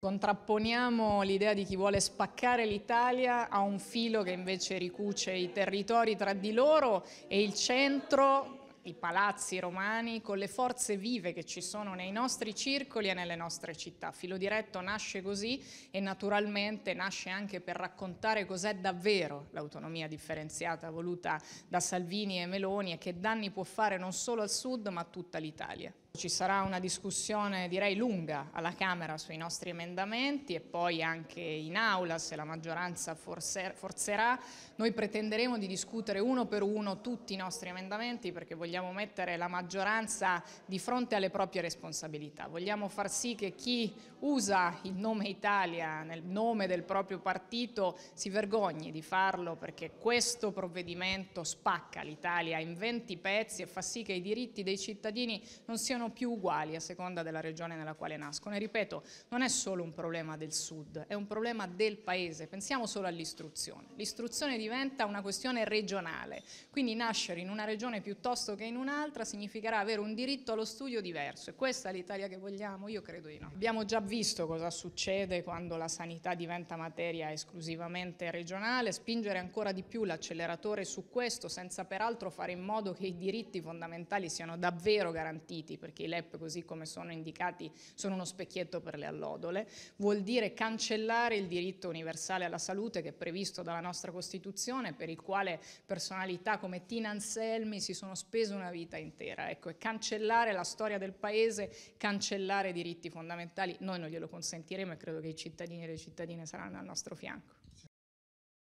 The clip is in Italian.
Contrapponiamo l'idea di chi vuole spaccare l'Italia a un filo che invece ricuce i territori tra di loro e il centro i palazzi romani, con le forze vive che ci sono nei nostri circoli e nelle nostre città. Filo diretto nasce così e naturalmente nasce anche per raccontare cos'è davvero l'autonomia differenziata voluta da Salvini e Meloni e che danni può fare non solo al sud ma a tutta l'Italia. Ci sarà una discussione direi lunga alla Camera sui nostri emendamenti e poi anche in aula se la maggioranza forzerà. Noi pretenderemo di discutere uno per uno tutti i nostri emendamenti perché vogliamo mettere la maggioranza di fronte alle proprie responsabilità. Vogliamo far sì che chi usa il nome Italia nel nome del proprio partito si vergogni di farlo perché questo provvedimento spacca l'Italia in 20 pezzi e fa sì che i diritti dei cittadini non siano siano più uguali a seconda della regione nella quale nascono. E ripeto, non è solo un problema del sud, è un problema del paese, pensiamo solo all'istruzione. L'istruzione diventa una questione regionale, quindi nascere in una regione piuttosto che in un'altra significherà avere un diritto allo studio diverso e questa è l'Italia che vogliamo? Io credo di no. Abbiamo già visto cosa succede quando la sanità diventa materia esclusivamente regionale, spingere ancora di più l'acceleratore su questo senza peraltro fare in modo che i diritti fondamentali siano davvero garantiti perché i LEP così come sono indicati sono uno specchietto per le allodole, vuol dire cancellare il diritto universale alla salute che è previsto dalla nostra Costituzione per il quale personalità come Tina Anselmi si sono spese una vita intera. Ecco, e cancellare la storia del Paese, cancellare diritti fondamentali, noi non glielo consentiremo e credo che i cittadini e le cittadine saranno al nostro fianco.